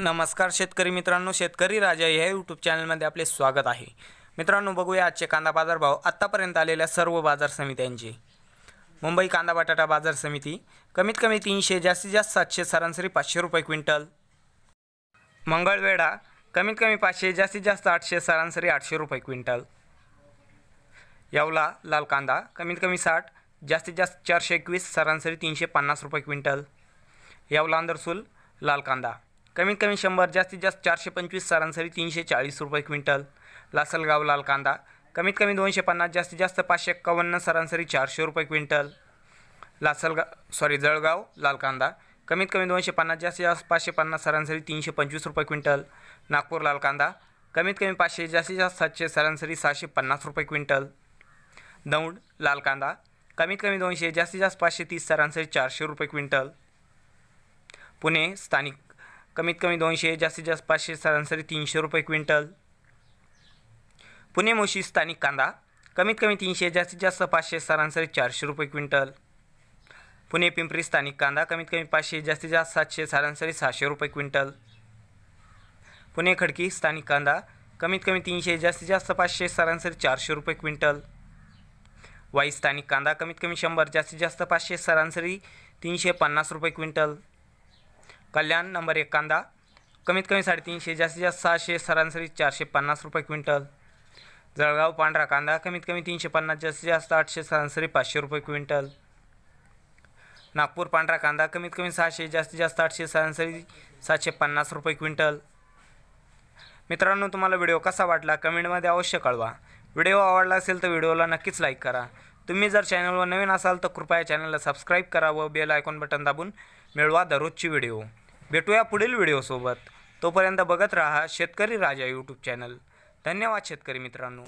नमस्कार शेतकरी मित्रांनो शेतकरी राजा या यूट्यूब चॅनलमध्ये आपले स्वागत आहे मित्रांनो बघूया आजचे कांदा बाजारभाव आत्तापर्यंत आलेल्या सर्व बाजार समित्यांचे मुंबई कांदा बटाटा बाजार समिती कमीत कमी तीनशे जास्तीत जास्त सातशे सरासरी पाचशे रुपये क्विंटल मंगळवेढा कमीत कमी पाचशे जास्तीत जास्त आठशे सरासरी आठशे रुपये क्विंटल यावला लाल कांदा कमीत कमी साठ जास्तीत जास्त चारशे एकवीस सरासरी तीनशे पन्नास रुपये क्विंटल यावला अंदरसूल लाल कांदा कमीत कमी शंभर जास्तीत जास्त चारशे पंचवीस सरासरी तीनशे चाळीस रुपये क्विंटल लासलगाव लाल कांदा कमीत कमी दोनशे पन्नास जास्तीत जास्त पाचशे एक्कावन्न सरासरी चारशे रुपये क्विंटल लासलगा सॉरी जळगाव लाल कांदा कमीत कमी दोनशे पन्नास जास्तीत जास्त पाचशे पन्नास सरासरी तीनशे पंचवीस रुपये क्विंटल नागपूर लाल कांदा कमीत कमी पाचशे जास्तीत जास्त सातशे सरासरी सहाशे पन्नास रुपये क्विंटल दौंड लाल कांदा कमीत कमी दोनशे जास्तीत जास्त पाचशे तीस सरासरी चारशे रुपये क्विंटल पुणे स्थानिक कमीत कमी दोनशे जास्तीत जास्त पाचशे सरासरी तीनशे रुपये क्विंटल पुणे मोशी स्थानिक कांदा कमीत कमी तीनशे जास्तीत जास्त पाचशे सरासरी चारशे रुपये क्विंटल पुणे पिंपरी स्थानिक कांदा कमीत कमी पाचशे जास्तीत जास्त सातशे सरासरी सहाशे रुपये क्विंटल पुणे खडकी स्थानिक कांदा कमीत कमी तीनशे जास्तीत जास्त पाचशे सरासरी चारशे रुपये क्विंटल वाई स्थानिक कांदा कमीत कमी शंभर जास्तीत जास्त पाचशे सरासरी तीनशे पन्नास रुपये क्विंटल कल्याण नंबर एक कांदा कमीत कमी साडेतीनशे जास्तीत जास्त सहाशे सरासरी चारशे पन्नास रुपये क्विंटल जळगाव पांढरा कांदा कमीत कमी तीनशे पन्नास जास्तीत जास्त आठशे सरासरी पाचशे रुपये क्विंटल नागपूर पांढरा कांदा कमीत कमी सहाशे जास्तीत जास्त आठशे सरासरी सातशे पन्नास रुपये क्विंटल मित्रांनो तुम्हाला व्हिडिओ कसा वाटला कमेंटमध्ये अवश्य कळवा व्हिडिओ आवडला असेल तर व्हिडिओला नक्कीच लाईक करा तुम्ही जर चॅनलवर नवीन असाल तर कृपया चॅनलला सबस्क्राईब करा व बेल आयकॉन बटन दाबून मिळवा दररोजची व्हिडिओ भेटूया पुढील व्हिडिओसोबत तोपर्यंत बघत राहा शेतकरी राजा यूट्यूब चॅनल धन्यवाद शेतकरी मित्रांनो